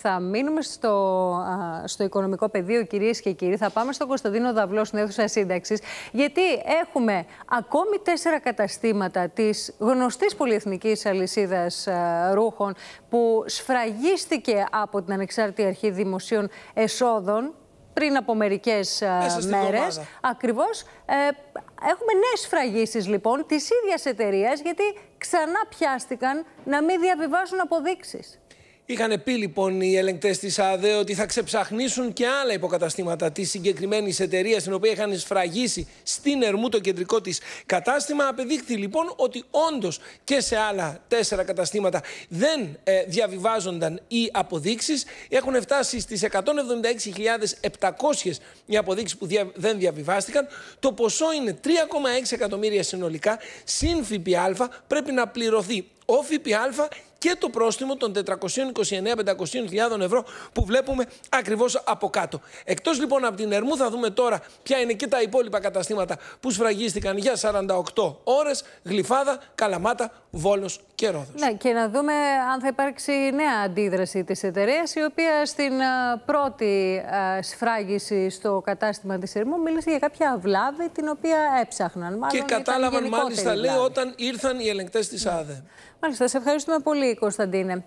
Θα μείνουμε στο, στο οικονομικό πεδίο, κυρίες και κύριοι. Θα πάμε στον Κωνσταντίνο Δαβλό, στην αίθουσα σύνταξης. Γιατί έχουμε ακόμη τέσσερα καταστήματα της γνωστής πολυεθνικής αλυσίδας ρούχων που σφραγίστηκε από την Ανεξάρτητη Αρχή Δημοσίων Εσόδων πριν από μερικές μέρε. Ακριβώς. Ε, έχουμε νέες φραγίσει λοιπόν της ίδιας εταιρείας, γιατί ξανά πιάστηκαν να μην διαβιβάζουν αποδείξει. Είχαν πει λοιπόν οι ελεγκτές της ΑΔΕ ότι θα ξεψαχνίσουν και άλλα υποκαταστήματα της συγκεκριμένης εταιρείας, την οποία είχαν σφραγίσει στην Ερμού το κεντρικό της κατάστημα. Απεδείχθη λοιπόν ότι όντως και σε άλλα τέσσερα καταστήματα δεν ε, διαβιβάζονταν οι αποδείξεις. Έχουν φτάσει στις 176.700 οι αποδείξεις που δεν διαβιβάστηκαν. Το ποσό είναι 3,6 εκατομμύρια συνολικά. Συν ΦΠΑ πρέπει να πληρωθεί ο ΦΠΑ και το πρόστιμο των 429-500.000 ευρώ που βλέπουμε ακριβώς από κάτω. Εκτός λοιπόν από την Ερμού, θα δούμε τώρα ποια είναι και τα υπόλοιπα καταστήματα που σφραγίστηκαν για 48 ώρες. Γλυφάδα, Καλαμάτα, Βόλος και Ρόδος. Ναι, και να δούμε αν θα υπάρξει νέα αντίδραση της εταιρείας, η οποία στην πρώτη σφράγιση στο κατάστημα της Ερμού μίλησε για κάποια βλάβη την οποία έψαχναν. Μάλλον και κατάλαβαν μάλιστα, λέει, όταν ήρθαν οι ελεγκτές της ναι. ΑΔΕ. Μάλιστα, σε ευχαριστούμε πολύ. Κωνσταντίνε.